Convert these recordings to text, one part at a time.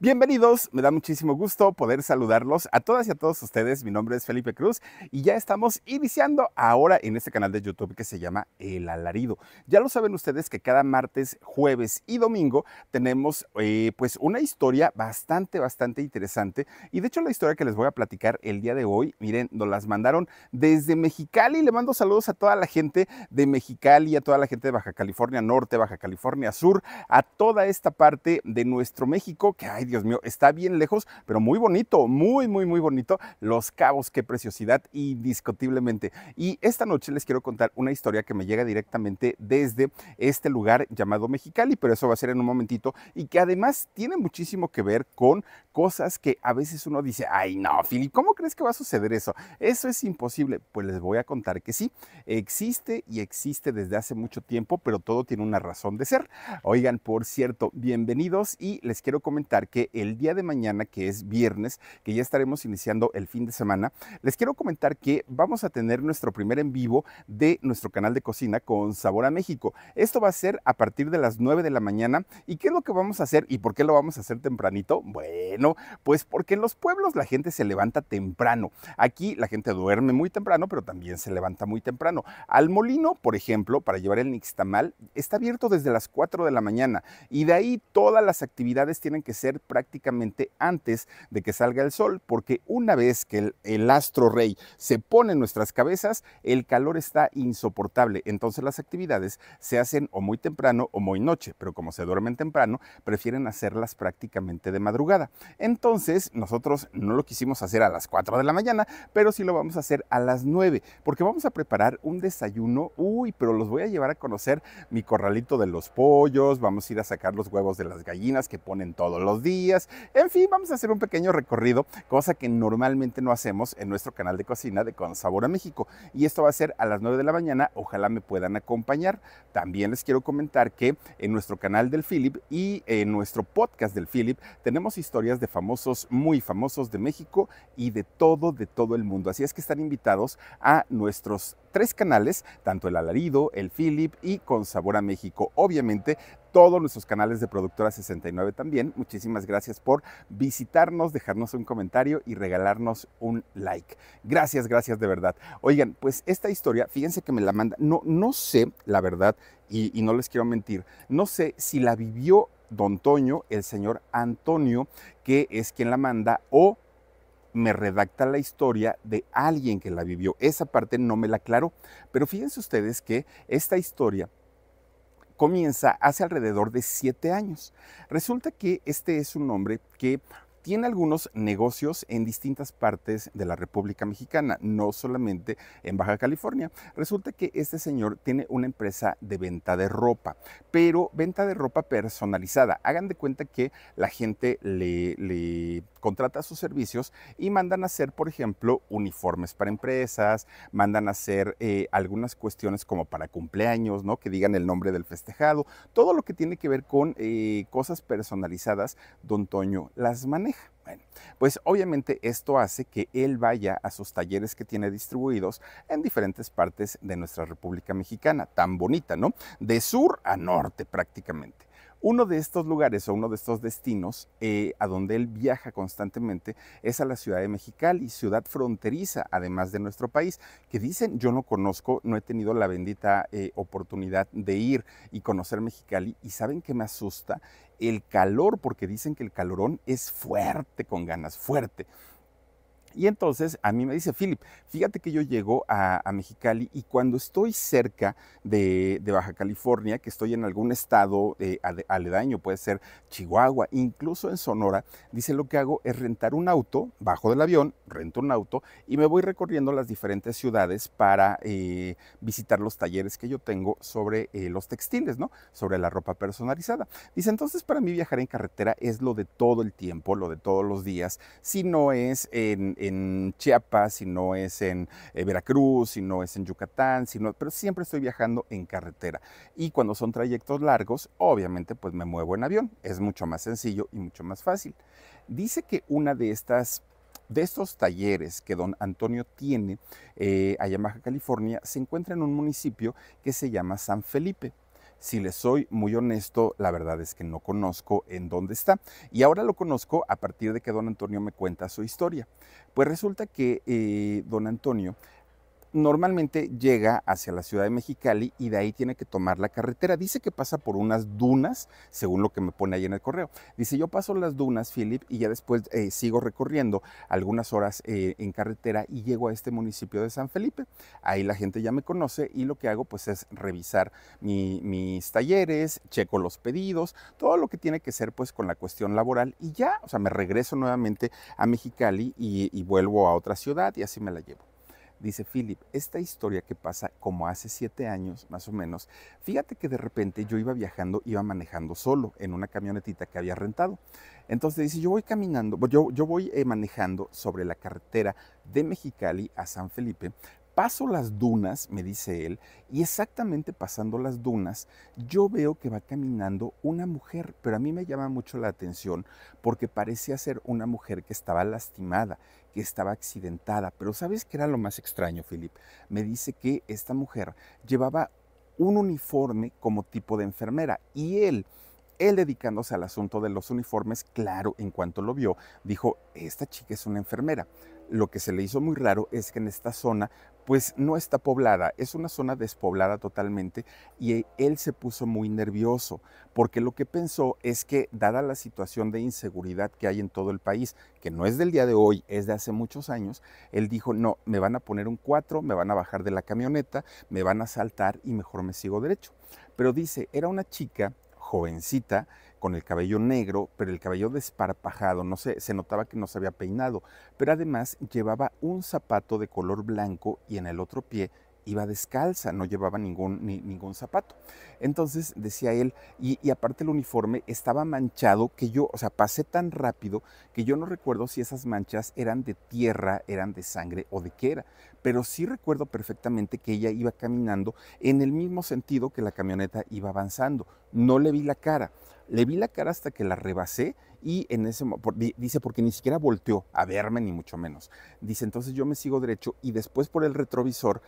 Bienvenidos, me da muchísimo gusto poder saludarlos a todas y a todos ustedes. Mi nombre es Felipe Cruz y ya estamos iniciando ahora en este canal de YouTube que se llama El Alarido. Ya lo saben ustedes que cada martes, jueves y domingo tenemos eh, pues una historia bastante, bastante interesante. Y de hecho la historia que les voy a platicar el día de hoy, miren, nos las mandaron desde Mexicali. Le mando saludos a toda la gente de Mexicali, a toda la gente de Baja California Norte, Baja California Sur, a toda esta parte de nuestro México que hay Dios mío, está bien lejos, pero muy bonito, muy, muy, muy bonito. Los cabos, qué preciosidad, indiscutiblemente. Y esta noche les quiero contar una historia que me llega directamente desde este lugar llamado Mexicali, pero eso va a ser en un momentito, y que además tiene muchísimo que ver con cosas que a veces uno dice, ay no, Philip, ¿cómo crees que va a suceder eso? Eso es imposible. Pues les voy a contar que sí, existe y existe desde hace mucho tiempo, pero todo tiene una razón de ser. Oigan, por cierto, bienvenidos y les quiero comentar que el día de mañana, que es viernes, que ya estaremos iniciando el fin de semana, les quiero comentar que vamos a tener nuestro primer en vivo de nuestro canal de cocina con Sabor a México. Esto va a ser a partir de las 9 de la mañana. ¿Y qué es lo que vamos a hacer y por qué lo vamos a hacer tempranito? Bueno, pues porque en los pueblos la gente se levanta temprano. Aquí la gente duerme muy temprano, pero también se levanta muy temprano. Al molino, por ejemplo, para llevar el nixtamal, está abierto desde las 4 de la mañana y de ahí todas las actividades tienen que ser prácticamente antes de que salga el sol, porque una vez que el, astro rey se pone en nuestras cabezas, el calor está insoportable. Entonces las actividades se hacen o muy temprano o muy noche, pero como se duermen temprano, prefieren hacerlas prácticamente de madrugada. Entonces nosotros no lo quisimos hacer a las 4 de la mañana, pero sí lo vamos a hacer a las 9, porque vamos a preparar un desayuno, uy, pero los voy a llevar a conocer mi corralito de los pollos, vamos a ir a sacar los huevos de las gallinas que ponen todos los días en fin, vamos a hacer un pequeño recorrido, cosa que normalmente no hacemos en nuestro canal de cocina de Con Sabor a México. Y esto va a ser a las 9 de la mañana, ojalá me puedan acompañar. También les quiero comentar que en nuestro canal del Philip y en nuestro podcast del Philip tenemos historias de famosos, muy famosos de México y de todo, de todo el mundo. Así es que están invitados a nuestros tres canales, tanto el Alarido, el Philip y Con Sabor a México. Obviamente todos nuestros canales de Productora 69 también. Muchísimas gracias por visitarnos, dejarnos un comentario y regalarnos un like. Gracias, gracias de verdad. Oigan, pues esta historia, fíjense que me la manda, no, no sé, la verdad, y, y no les quiero mentir, no sé si la vivió don Toño, el señor Antonio, que es quien la manda, o me redacta la historia de alguien que la vivió. Esa parte no me la aclaro, Pero fíjense ustedes que esta historia comienza hace alrededor de siete años. Resulta que este es un hombre que tiene algunos negocios en distintas partes de la República Mexicana, no solamente en Baja California. Resulta que este señor tiene una empresa de venta de ropa, pero venta de ropa personalizada. Hagan de cuenta que la gente le, contrata sus servicios y mandan a hacer, por ejemplo, uniformes para empresas, mandan a hacer eh, algunas cuestiones como para cumpleaños, ¿no? Que digan el nombre del festejado, todo lo que tiene que ver con eh, cosas personalizadas, don Toño las maneja. Bueno, pues obviamente esto hace que él vaya a sus talleres que tiene distribuidos en diferentes partes de nuestra República Mexicana, tan bonita, ¿no? De sur a norte prácticamente. Uno de estos lugares o uno de estos destinos eh, a donde él viaja constantemente es a la ciudad de Mexicali, ciudad fronteriza además de nuestro país, que dicen yo no conozco, no he tenido la bendita eh, oportunidad de ir y conocer Mexicali y saben que me asusta el calor, porque dicen que el calorón es fuerte con ganas, fuerte. Y entonces a mí me dice, Philip, fíjate que yo llego a, Mexicali y cuando estoy cerca de, Baja California, que estoy en algún estado eh, aledaño, puede ser Chihuahua, incluso en Sonora, dice lo que hago es rentar un auto, bajo del avión, rento un auto y me voy recorriendo las diferentes ciudades para eh, visitar los talleres que yo tengo sobre eh, los textiles, ¿no? Sobre la ropa personalizada. Dice, entonces para mí viajar en carretera es lo de todo el tiempo, lo de todos los días, si no es en en Chiapas, si no es en eh, Veracruz, si no es en Yucatán, sino, pero siempre estoy viajando en carretera. Y cuando son trayectos largos, obviamente pues me muevo en avión, es mucho más sencillo y mucho más fácil. Dice que una de estas de estos talleres que don Antonio tiene eh, allá en Baja California se encuentra en un municipio que se llama San Felipe. Si les soy muy honesto, la verdad es que no conozco en dónde está. Y ahora lo conozco a partir de que don Antonio me cuenta su historia. Pues resulta que eh, don Antonio normalmente llega hacia la ciudad de Mexicali y de ahí tiene que tomar la carretera. Dice que pasa por unas dunas, según lo que me pone ahí en el correo. Dice, yo paso las dunas, Philip, y ya después eh, sigo recorriendo algunas horas eh, en carretera y llego a este municipio de San Felipe. Ahí la gente ya me conoce y lo que hago pues es revisar mis talleres, checo los pedidos, todo lo que tiene que ser pues con la cuestión laboral y ya, o sea, me regreso nuevamente a Mexicali y vuelvo a otra ciudad y así me la llevo. Dice Philip, esta historia que pasa como hace siete años más o menos, fíjate que de repente yo iba viajando, iba manejando solo en una camionetita que había rentado. Entonces dice, yo voy caminando, yo, yo voy eh, manejando sobre la carretera de Mexicali a San Felipe, paso las dunas, me dice él, y exactamente pasando las dunas, yo veo que va caminando una mujer, pero a mí me llama mucho la atención porque parecía ser una mujer que estaba lastimada que estaba accidentada. Pero ¿sabes qué era lo más extraño, Philip? Me dice que esta mujer llevaba un uniforme como tipo de enfermera y él, él dedicándose al asunto de los uniformes, claro, en cuanto lo vio, dijo, esta chica es una enfermera. Lo que se le hizo muy raro es que en esta zona pues no está poblada, es una zona despoblada totalmente y él se puso muy nervioso porque lo que pensó es que dada la situación de inseguridad que hay en todo el país, que no es del día de hoy, es de hace muchos años, él dijo, no, me van a poner un 4, me van a bajar de la camioneta, me van a saltar y mejor me sigo derecho. Pero dice, era una chica jovencita, con el cabello negro, pero el cabello desparpajado, no sé, se notaba que no se había peinado, pero además llevaba un zapato de color blanco y en el otro pie iba descalza, no llevaba ningún, ningún zapato. Entonces, decía él, y, y, aparte el uniforme estaba manchado que yo, o sea, pasé tan rápido que yo no recuerdo si esas manchas eran de tierra, eran de sangre o de qué era, pero sí recuerdo perfectamente que ella iba caminando en el mismo sentido que la camioneta iba avanzando. No le vi la cara, le vi la cara hasta que la rebasé y en ese dice porque ni siquiera volteó a verme ni mucho menos. Dice, entonces yo me sigo derecho y después por el retrovisor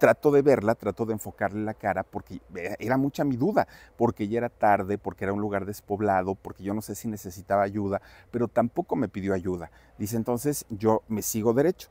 trato de verla, trato de enfocarle la cara porque e, era mucha mi duda, porque ya era tarde, porque era un lugar despoblado, porque yo no sé si necesitaba ayuda, pero tampoco me pidió ayuda. Dice, entonces yo me sigo derecho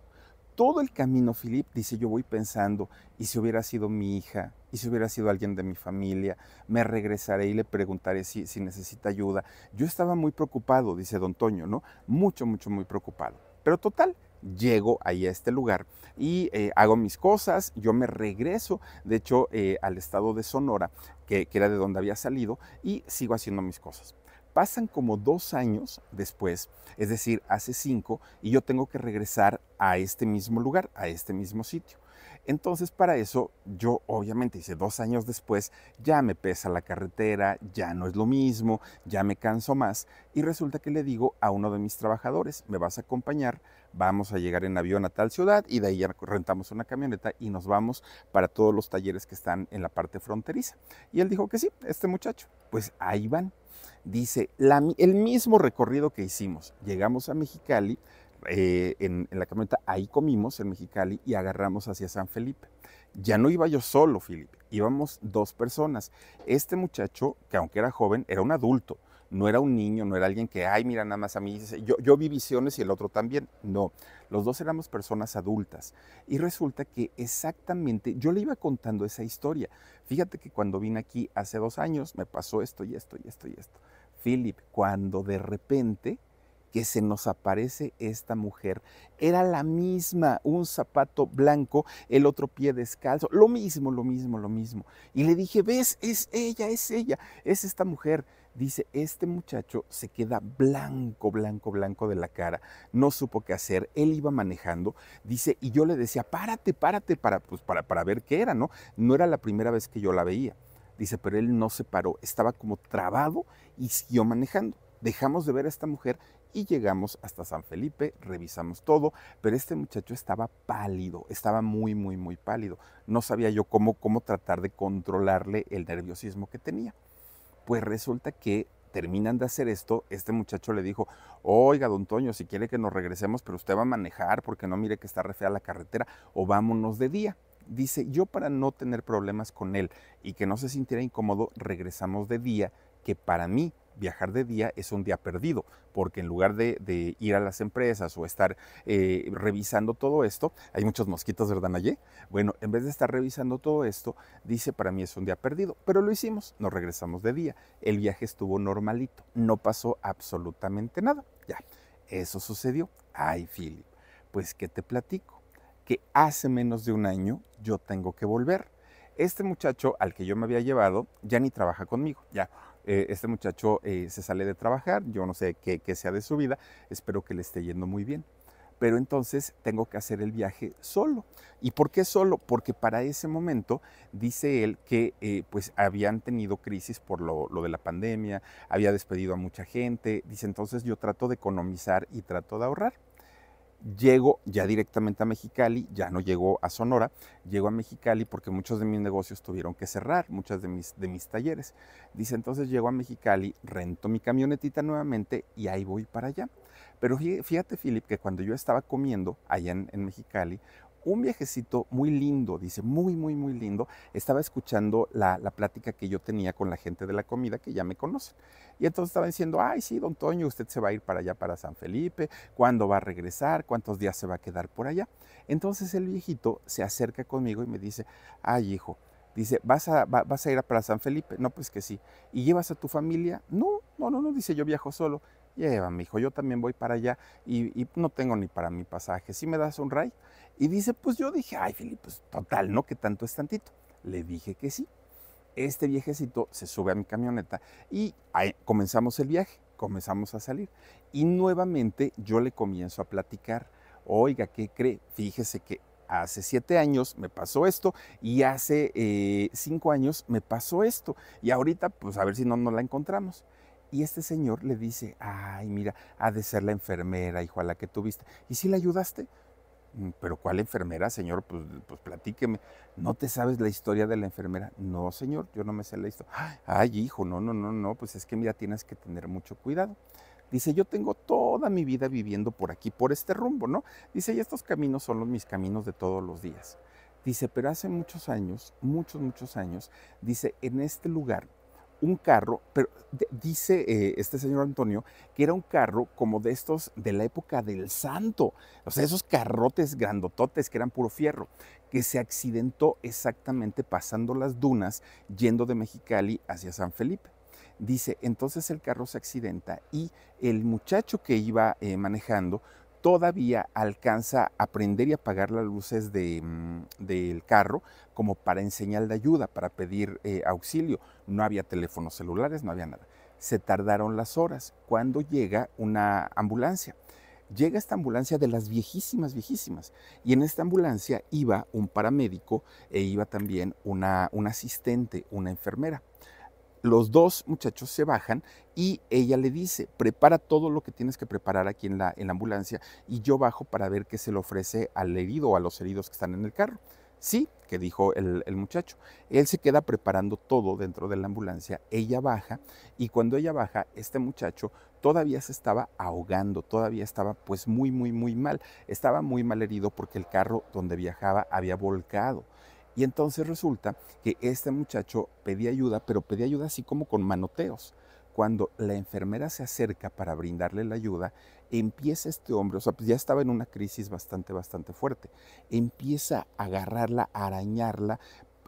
todo el camino, Philip dice, yo voy pensando, ¿y si hubiera sido mi hija? ¿Y si hubiera sido alguien de mi familia? Me regresaré y le preguntaré si, necesita ayuda. Yo estaba muy preocupado, dice don Toño, ¿no? Mucho, mucho, muy preocupado. Pero total, llego ahí a este lugar y eh, hago mis cosas, yo me regreso, de hecho, eh, al estado de Sonora, que, que era de donde había salido, y sigo haciendo mis cosas. Pasan como dos años después, es decir, hace cinco, y yo tengo que regresar a este mismo lugar, a este mismo sitio. Entonces para eso yo obviamente hice dos años después, ya me pesa la carretera, ya no es lo mismo, ya me canso más y resulta que le digo a uno de mis trabajadores, me vas a acompañar, vamos a llegar en avión a tal ciudad y de ahí ya rentamos una camioneta y nos vamos para todos los talleres que están en la parte fronteriza. Y él dijo que sí, este muchacho, pues ahí van. Dice, el mismo recorrido que hicimos, llegamos a Mexicali, eh, en, la camioneta, ahí comimos en Mexicali y agarramos hacia San Felipe. Ya no iba yo solo, Felipe, íbamos dos personas. Este muchacho, que aunque era joven, era un adulto, no era un niño, no era alguien que, ay, mira, nada más a mí, yo, yo vi visiones y el otro también. No, los dos éramos personas adultas. Y resulta que exactamente yo le iba contando esa historia. Fíjate que cuando vine aquí hace dos años me pasó esto y esto y esto y esto. Philip, cuando de repente que se nos aparece esta mujer. Era la misma, un zapato blanco, el otro pie descalzo, lo mismo, lo mismo, lo mismo. Y le dije, ves, es ella, es ella, es esta mujer. Dice, este muchacho se queda blanco, blanco, blanco de la cara. No supo qué hacer. Él iba manejando. Dice, y yo le decía, párate, párate, para, pues, para, para ver qué era, ¿no? No era la primera vez que yo la veía. Dice, pero él no se paró. Estaba como trabado y siguió manejando dejamos de ver a esta mujer y llegamos hasta San Felipe, revisamos todo, pero este muchacho estaba pálido, estaba muy, muy, muy pálido. No sabía yo cómo, cómo tratar de controlarle el nerviosismo que tenía. Pues resulta que terminan de hacer esto, este muchacho le dijo, oiga, don Toño, si quiere que nos regresemos, pero usted va a manejar porque no mire que está re fea la carretera, o vámonos de día. Dice, yo para no tener problemas con él y que no se sintiera incómodo, regresamos de día, que para mí viajar de día es un día perdido, porque en lugar de, ir a las empresas o estar eh, revisando todo esto, hay muchos mosquitos, ¿verdad, Nayé? Bueno, en vez de estar revisando todo esto, dice, para mí es un día perdido, pero lo hicimos, nos regresamos de día, el viaje estuvo normalito, no pasó absolutamente nada, ya, eso sucedió. Ay, Philip, pues que te platico? Que hace menos de un año yo tengo que volver. Este muchacho al que yo me había llevado ya ni trabaja conmigo, ya eh, este muchacho eh, se sale de trabajar, yo no sé qué, sea de su vida, espero que le esté yendo muy bien pero entonces tengo que hacer el viaje solo. ¿Y por qué solo? Porque para ese momento dice él que eh, pues habían tenido crisis por lo, de la pandemia, había despedido a mucha gente, dice entonces yo trato de economizar y trato de ahorrar llego ya directamente a Mexicali, ya no llego a Sonora, llego a Mexicali porque muchos de mis negocios tuvieron que cerrar, muchos de mis, de mis talleres. Dice, entonces llego a Mexicali, rento mi camionetita nuevamente y ahí voy para allá. Pero fíjate, Philip, que cuando yo estaba comiendo allá en, en Mexicali, un viajecito muy lindo, dice, muy, muy, muy lindo. Estaba escuchando la, plática que yo tenía con la gente de la comida que ya me conocen. Y entonces estaba diciendo, ay, sí, don Toño, usted se va a ir para allá, para San Felipe, ¿cuándo va a regresar? ¿Cuántos días se va a quedar por allá? Entonces el viejito se acerca conmigo y me dice, ay, hijo, dice, ¿vas a, vas a ir a para San Felipe? No, pues que sí. ¿Y llevas a tu familia? No, no, no, no, dice, yo viajo solo. Llévame, hijo, yo también voy para allá y, no tengo ni para mi pasaje. Si me das un ray? Y dice, pues yo dije, ay, Felipe, pues total, ¿no? Que tanto es tantito. Le dije que sí. Este viejecito se sube a mi camioneta y ahí comenzamos el viaje, comenzamos a salir. Y nuevamente yo le comienzo a platicar, oiga, ¿qué cree? Fíjese que hace siete años me pasó esto y hace eh, cinco años me pasó esto. Y ahorita, pues a ver si no nos la encontramos. Y este señor le dice, ay, mira, ha de ser la enfermera, hijo, a la que tuviste. ¿Y si la ayudaste? Mm, pero ¿cuál enfermera, señor? Pues, pues platíqueme. ¿No te sabes la historia de la enfermera? No, señor, yo no me sé la historia. Ay, hijo, no, no, no, no, pues es que mira, tienes que tener mucho cuidado. Dice, yo tengo toda mi vida viviendo por aquí, por este rumbo, ¿no? Dice, y estos caminos son los, mis caminos de todos los días. Dice, pero hace muchos años, muchos, muchos años, dice, en este lugar un carro, pero dice eh, este señor Antonio que era un carro como de estos de la época del santo, o sea, esos carrotes grandototes que eran puro fierro, que se accidentó exactamente pasando las dunas yendo de Mexicali hacia San Felipe. Dice, entonces el carro se accidenta y el muchacho que iba eh, manejando todavía alcanza a prender y apagar las luces mm, del de, carro como para enseñar de ayuda, para pedir eh, auxilio. No había teléfonos celulares, no había nada. Se tardaron las horas cuando llega una ambulancia. Llega esta ambulancia de las viejísimas, viejísimas. Y en esta ambulancia iba un paramédico e iba también una, un asistente, una enfermera los dos muchachos se bajan y ella le dice, prepara todo lo que tienes que preparar aquí en la, ambulancia y yo bajo para ver qué se le ofrece al herido o a los heridos que están en el carro. Sí, que dijo el, el, muchacho. Él se queda preparando todo dentro de la ambulancia, ella baja y cuando ella baja, este muchacho todavía se estaba ahogando, todavía estaba pues muy, muy, muy mal. Estaba muy mal herido porque el carro donde viajaba había volcado. Y entonces resulta que este muchacho pedía ayuda, pero pedía ayuda así como con manoteos. Cuando la enfermera se acerca para brindarle la ayuda, empieza este hombre, o sea, pues ya estaba en una crisis bastante, bastante fuerte, empieza a agarrarla, a arañarla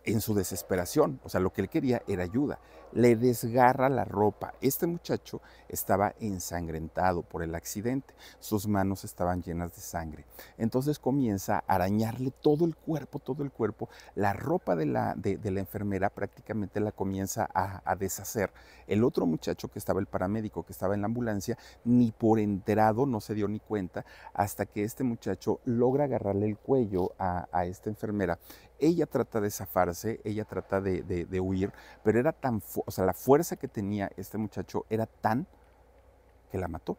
en su desesperación. O sea, lo que él quería era ayuda le desgarra la ropa. Este muchacho estaba ensangrentado por el accidente, sus manos estaban llenas de sangre. Entonces comienza a arañarle todo el cuerpo, todo el cuerpo. La ropa de la, de, la enfermera prácticamente la comienza a, deshacer. El otro muchacho que estaba, el paramédico que estaba en la ambulancia, ni por enterado no se dio ni cuenta hasta que este muchacho logra agarrarle el cuello a, esta enfermera. Ella trata de zafarse, ella trata de, de huir, pero era tan fuerte o sea, la fuerza que tenía este muchacho era tan que la mató.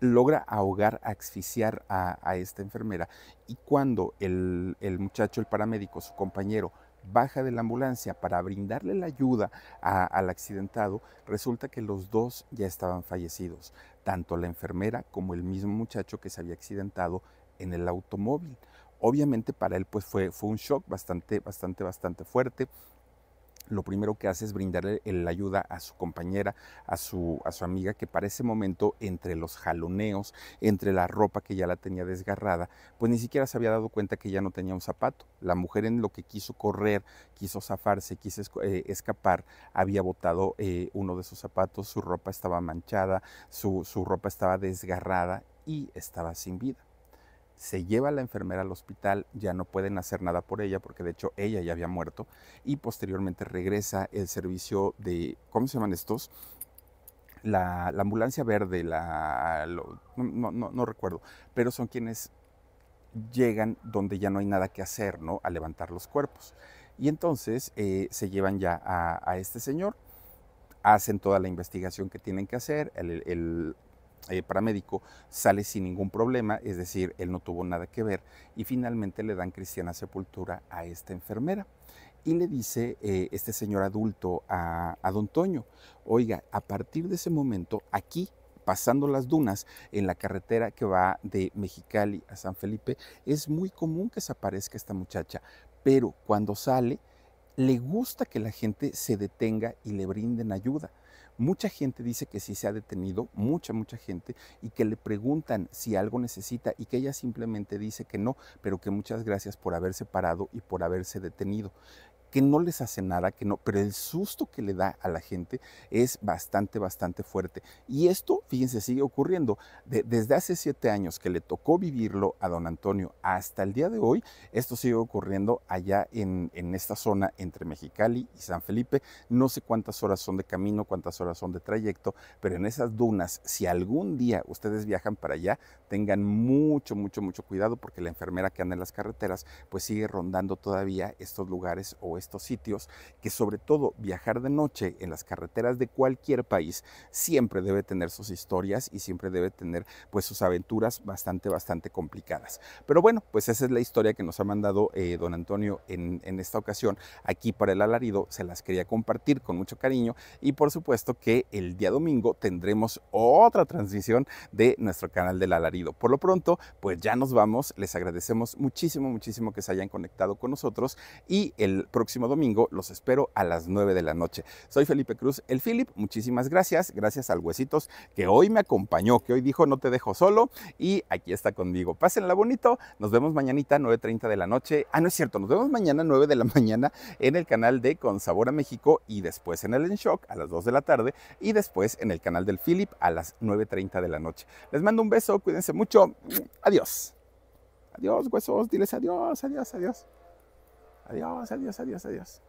Logra ahogar, asfixiar a, esta enfermera. Y cuando el, muchacho, el paramédico, su compañero, baja de la ambulancia para brindarle la ayuda al accidentado, resulta que los dos ya estaban fallecidos, tanto la enfermera como el mismo muchacho que se había accidentado en el automóvil obviamente para él pues fue, fue un shock bastante, bastante, bastante fuerte lo primero que hace es brindarle la ayuda a su compañera, a su, a su amiga, que para ese momento, entre los jaloneos, entre la ropa que ya la tenía desgarrada, pues ni siquiera se había dado cuenta que ya no tenía un zapato. La mujer en lo que quiso correr, quiso zafarse, quiso eh, escapar, había botado eh, uno de sus zapatos, su ropa estaba manchada, su ropa estaba desgarrada y estaba sin vida se lleva a la enfermera al hospital, ya no pueden hacer nada por ella porque de hecho ella ya había muerto y posteriormente regresa el servicio de, ¿cómo se llaman estos? La, ambulancia verde, la, no, no, no recuerdo, pero son quienes llegan donde ya no hay nada que hacer, ¿no? A levantar los cuerpos. Y entonces eh, se llevan ya a, este señor, hacen toda la investigación que tienen que hacer, el, eh, paramédico sale sin ningún problema, es decir, él no tuvo nada que ver y finalmente le dan cristiana sepultura a esta enfermera. Y le dice eh, este señor adulto a, don Toño, oiga, a partir de ese momento, aquí pasando las dunas en la carretera que va de Mexicali a San Felipe, es muy común que se aparezca esta muchacha, pero cuando sale, le gusta que la gente se detenga y le brinden ayuda. Mucha gente dice que sí se ha detenido, mucha, mucha gente, y que le preguntan si algo necesita y que ella simplemente dice que no, pero que muchas gracias por haberse parado y por haberse detenido que no les hace nada, que no, pero el susto que le da a la gente es bastante, bastante fuerte. Y esto, fíjense, sigue ocurriendo. desde hace siete años que le tocó vivirlo a don Antonio hasta el día de hoy, esto sigue ocurriendo allá en, en esta zona entre Mexicali y San Felipe. No sé cuántas horas son de camino, cuántas horas son de trayecto, pero en esas dunas, si algún día ustedes viajan para allá, tengan mucho, mucho, mucho cuidado porque la enfermera que anda en las carreteras, pues sigue rondando todavía estos lugares o estos sitios, que sobre todo viajar de noche en las carreteras de cualquier país siempre debe tener sus historias y siempre debe tener pues sus aventuras bastante, bastante complicadas. Pero bueno, pues esa es la historia que nos ha mandado eh, don Antonio en, en esta ocasión aquí para el alarido, se las quería compartir con mucho cariño y por supuesto que el día domingo tendremos otra transmisión de nuestro canal del alarido. Por lo pronto, pues ya nos vamos, les agradecemos muchísimo, muchísimo que se hayan conectado con nosotros y el próximo domingo. Los espero a las 9 de la noche. Soy Felipe Cruz, el Philip. Muchísimas gracias. Gracias al Huesitos que hoy me acompañó, que hoy dijo no te dejo solo y aquí está conmigo. Pásenla bonito. Nos vemos mañanita 9.30 de la noche. Ah, no es cierto. Nos vemos mañana 9 de la mañana en el canal de Con Sabor a México y después en el En Shock a las 2 de la tarde y después en el canal del Philip a las 9.30 de la noche. Les mando un beso. Cuídense mucho. Adiós. Adiós, huesos. Diles adiós, adiós, adiós. Adiós, adiós, adiós, adiós.